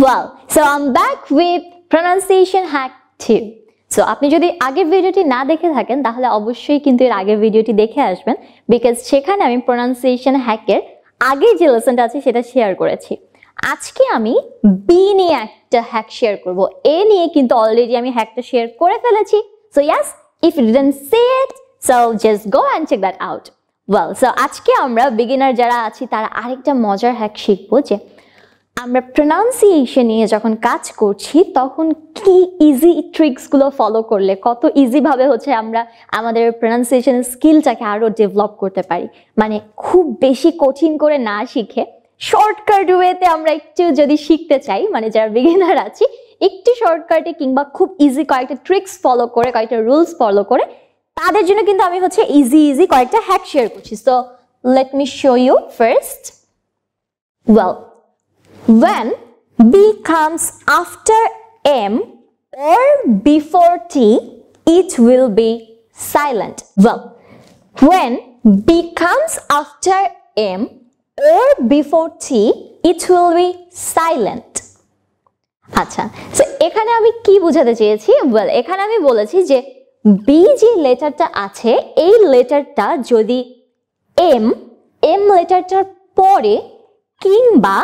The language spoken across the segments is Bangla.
Well, so I'm back with pronunciation hack 2. So আপনি যদি আগের ভিডিওটি না দেখে থাকেন তাহলে অবশ্যই কিন্তু এর আগের ভিডিওটি দেখে আসবেন বিকজ সেখানে আমি প্রনাউন্সিয়েশন হ্যাকের আগের যে লেসনটা আছে সেটা শেয়ার করেছি আজকে আমি বি নিয়ে একটা হ্যাক শেয়ার করব এ নিয়ে কিন্তু অলরেডি আমি হ্যাকটা শেয়ার করে ফেলেছি so yes if you didn't see it so just go and check that out well so আজকে আমরা বিগিনার যারা আছি তারা আরেকটা মজার হ্যাক শিখবো যে আমরা প্রনাউন্সিয়েশন নিয়ে যখন কাজ করছি তখন কি ইজি ট্রিক্সগুলো ফলো করলে কত ইজিভাবে হচ্ছে আমরা আমাদের প্রোনাউন্সিয়েশনের স্কিলটাকে আরও ডেভেলপ করতে পারি মানে খুব বেশি কঠিন করে না শিখে শর্টকাট ওয়েতে আমরা একটু যদি শিখতে চাই মানে যারা বিগিনার আছি একটু শর্টকাটে কিংবা খুব ইজি কয়েকটা ট্রিক্স ফলো করে কয়েকটা রুলস ফলো করে তাদের জন্য কিন্তু আমি হচ্ছে ইজি ইজি কয়েকটা হ্যাক শেয়ার করছি so let me show you first well When B comes after M or before T, it will be silent. Well, when B comes after M or before T, it will be silent. আচ্ছা সো এখানে আমি কি বুঝাতে চেয়েছি ওয়েল এখানে আমি বলেছি যে বি যে লেটারটা আছে এই লেটারটা যদি এম এম লেটারটার পরে কিংবা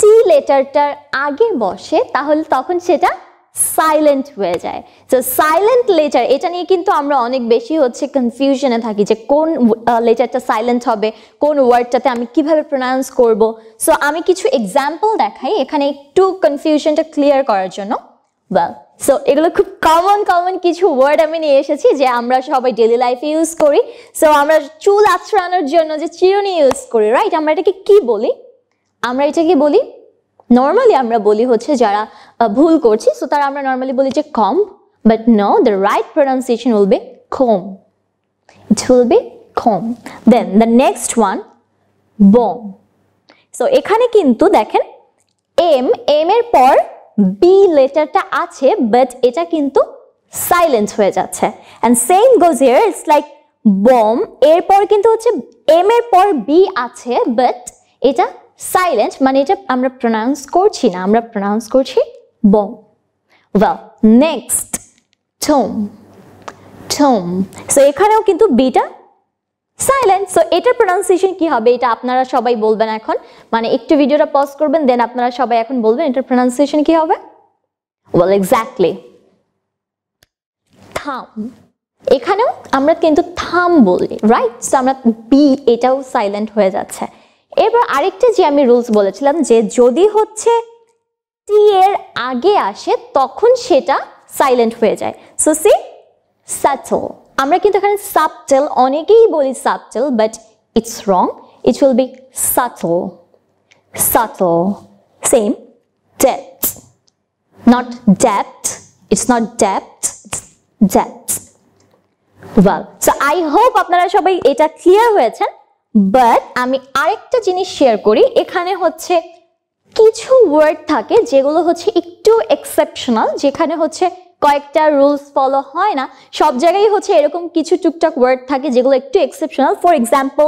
টি লেটারটার আগে বসে তাহলে তখন সেটা সাইলেন্ট হয়ে যায় তো সাইলেন্ট লেটার এটা নিয়ে কিন্তু আমরা অনেক বেশি হচ্ছে কনফিউশনে থাকি যে কোন লেটারটা সাইলেন্ট হবে কোন ওয়ার্ডটাতে আমি কিভাবে প্রোনাউন্স করব সো আমি কিছু এক্সাম্পল দেখাই এখানে একটু কনফিউশনটা ক্লিয়ার করার জন্য ওয়েল সো এগুলো খুব কমন কমন কিছু ওয়ার্ড আমি নিয়ে এসেছি যে আমরা সবাই ডেলি লাইফে ইউজ করি সো আমরা চুল আছড়ানোর জন্য যে চিরুনি ইউজ করি রাইট আমরা এটাকে কি বলি আমরা এটাকে বলি নর্মালি আমরা বলি হচ্ছে যারা ভুল করছি সো তারা আমরা নর্মালি বলি যে comb but no the right pronunciation will be comb it will be comb then the next one bomb so এখানে কিন্তু দেখেন এম এম এর পর বি লেটারটা আছে বাট এটা কিন্তু সাইলেন্ট হয়ে যাচ্ছে and same goes here it's like bomb এরপর কিন্তু হচ্ছে এম এর পর বি আছে বাট এটা সাইলেন্ট মানে এটা আমরা প্রনাউন্স করছি না আমরা প্রনাউন্স করছি bomb well next thumb thumb so এখানেও কিন্তু বিটা সাইলেন্ট সো এটার প্রোনাউন্সিয়েশন কি হবে এটা আপনারা সবাই বলবেন এখন মানে একটু ভিডিওটা পজ করবেন দেন আপনারা সবাই এখন বলবেন এটার প্রোনাউন্সিয়েশন কি হবে ওয়েল এক্স্যাক্টলি থাম এখানেও আমরা কিন্তু থাম বলি রাইট সো আমরা বি এটাও সাইলেন্ট হয়ে যাচ্ছে এবার আরেকটা যে আমি রুলস বলেছিলাম যে যদি হচ্ছে টি এর আগে আসে তখন সেটা সাইলেন্ট হয়ে যায় সো সি স্যাটল আমরা কিন্তু এখানে সাবটেল অনেকেই বলি subtle but it's wrong it will be subtle subtle same depth not depth it's not depth depth ডেপ্ট ওয়েল সো আই হোপ আপনারা সবাই এটা ক্লিয়ার হয়েছেন বাট আমি আরেকটা জিনিস শেয়ার করি এখানে হচ্ছে কিছু ওয়ার্ড থাকে যেগুলো হচ্ছে একটু এক্সেপশনাল যেখানে হচ্ছে কয়েকটা রুলস ফলো হয় না সব জায়গায় হচ্ছে এরকম কিছু টুকটাক ওয়ার্ড থাকে যেগুলো একটু এক্সেপশনাল ফর এক্সাম্পল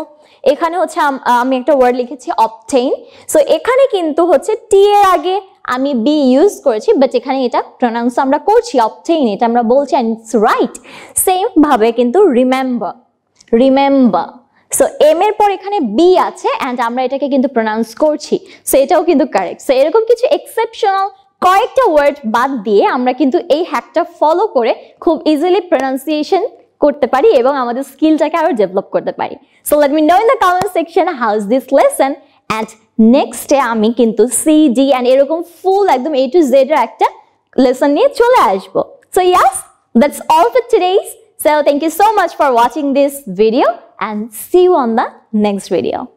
এখানে হচ্ছে আমি একটা ওয়ার্ড লিখেছি অপটেইন সো এখানে কিন্তু হচ্ছে টি এর আগে আমি বি ইউজ করেছি বাট এখানে এটা প্রনাউন্স আমরা করছি অপটেইন এটা আমরা বলছি অ্যান্ড ইটস রাইট সেমভাবে কিন্তু রিমেম্বার রিমেম্বার সো এম এর পর এখানে বি আছে অ্যান্ড আমরা এটাকে কিন্তু প্রোনাউন্স করছি সো এটাও কিন্তু কারেক্ট সো এরকম কিছু এক্সেপশনাল কয়েকটা ওয়ার্ড বাদ দিয়ে আমরা কিন্তু এই হ্যাকটা ফলো করে খুব ইজিলি প্রোনাউন্সিয়েশন করতে পারি এবং আমাদের স্কিলটাকে আরও ডেভেলপ করতে পারি so let me know in the comment section how's this lesson and নেক্সটে আমি কিন্তু সি ডি অ্যান্ড এরকম ফুল একদম এ টু জেড এর একটা লেসন নিয়ে চলে আসবো so yes that's all for today's so thank you so much for watching this video and see you on the next video.